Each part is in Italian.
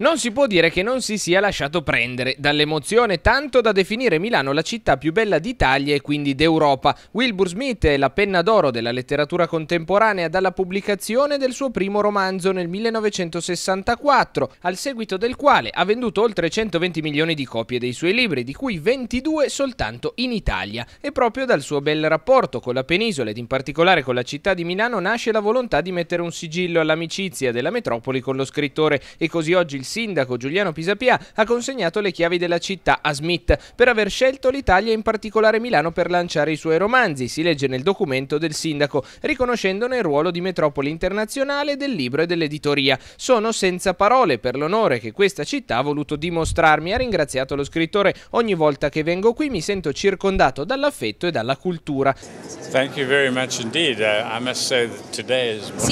Non si può dire che non si sia lasciato prendere dall'emozione, tanto da definire Milano la città più bella d'Italia e quindi d'Europa. Wilbur Smith è la penna d'oro della letteratura contemporanea dalla pubblicazione del suo primo romanzo nel 1964, al seguito del quale ha venduto oltre 120 milioni di copie dei suoi libri, di cui 22 soltanto in Italia. E proprio dal suo bel rapporto con la penisola ed in particolare con la città di Milano nasce la volontà di mettere un sigillo all'amicizia della metropoli con lo scrittore e così oggi il sindaco Giuliano Pisapia ha consegnato le chiavi della città a Smith per aver scelto l'Italia e in particolare Milano per lanciare i suoi romanzi, si legge nel documento del sindaco, riconoscendone il ruolo di metropoli internazionale del libro e dell'editoria. Sono senza parole per l'onore che questa città ha voluto dimostrarmi, ha ringraziato lo scrittore. Ogni volta che vengo qui mi sento circondato dall'affetto e dalla cultura. Sì,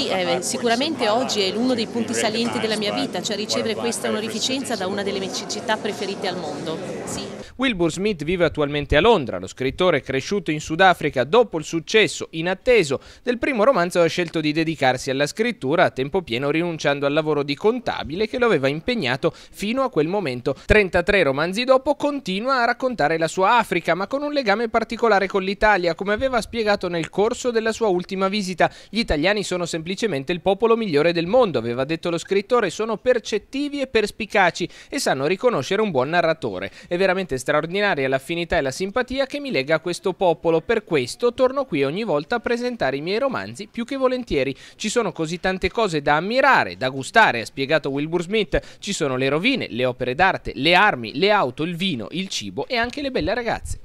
eh, sicuramente oggi è uno dei punti salienti della mia vita, cioè ricevere questo questa onorificenza da una delle mie città preferite al mondo. Sì. Wilbur Smith vive attualmente a Londra. Lo scrittore, cresciuto in Sudafrica dopo il successo inatteso del primo romanzo, ha scelto di dedicarsi alla scrittura a tempo pieno, rinunciando al lavoro di contabile che lo aveva impegnato fino a quel momento. 33 romanzi dopo, continua a raccontare la sua Africa, ma con un legame particolare con l'Italia, come aveva spiegato nel corso della sua ultima visita. Gli italiani sono semplicemente il popolo migliore del mondo, aveva detto lo scrittore, sono percettivi incisivi e perspicaci e sanno riconoscere un buon narratore. È veramente straordinaria l'affinità e la simpatia che mi lega a questo popolo, per questo torno qui ogni volta a presentare i miei romanzi più che volentieri. Ci sono così tante cose da ammirare, da gustare, ha spiegato Wilbur Smith. Ci sono le rovine, le opere d'arte, le armi, le auto, il vino, il cibo e anche le belle ragazze.